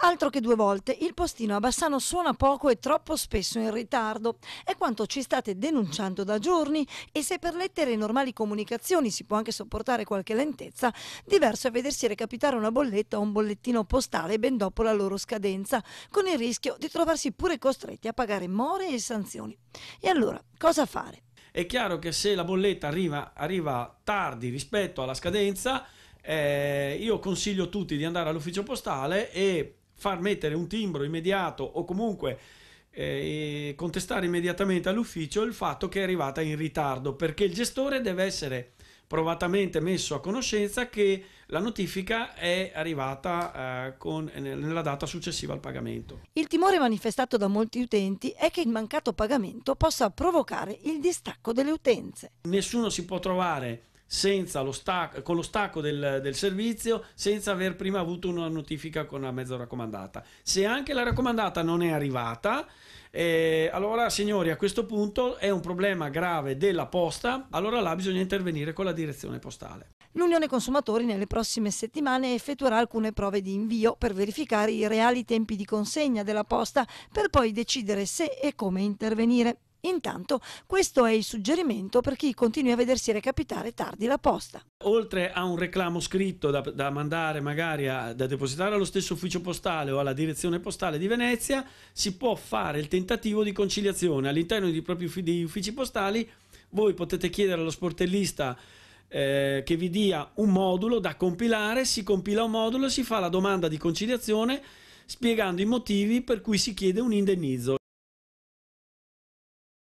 Altro che due volte, il postino a Bassano suona poco e troppo spesso in ritardo. È quanto ci state denunciando da giorni e se per lettere e normali comunicazioni si può anche sopportare qualche lentezza, diverso è vedersi recapitare una bolletta o un bollettino postale ben dopo la loro scadenza, con il rischio di trovarsi pure costretti a pagare more e sanzioni. E allora, cosa fare? È chiaro che se la bolletta arriva, arriva tardi rispetto alla scadenza, eh, io consiglio a tutti di andare all'ufficio postale e far mettere un timbro immediato o comunque eh, contestare immediatamente all'ufficio il fatto che è arrivata in ritardo perché il gestore deve essere provatamente messo a conoscenza che la notifica è arrivata eh, con, nella data successiva al pagamento. Il timore manifestato da molti utenti è che il mancato pagamento possa provocare il distacco delle utenze. Nessuno si può trovare lo stac- con lo stacco del, del, servizio senza aver prima avuto una notifica con la mezza raccomandata. Se anche la raccomandata non è arrivata, eh, allora signori a questo punto è un problema grave della posta, allora là bisogna intervenire con la direzione postale. L'Unione Consumatori nelle prossime settimane effettuerà alcune prove di invio per verificare i reali tempi di consegna della posta per poi decidere se e come intervenire. Intanto questo è il suggerimento per chi continui a vedersi recapitare tardi la posta. Oltre a un reclamo scritto da, da mandare magari a, da depositare allo stesso ufficio postale o alla direzione postale di Venezia, si può fare il tentativo di conciliazione all'interno dei propri degli uffici postali. Voi potete chiedere allo sportellista eh, che vi dia un modulo da compilare, si compila un modulo, e si fa la domanda di conciliazione spiegando i motivi per cui si chiede un indennizzo.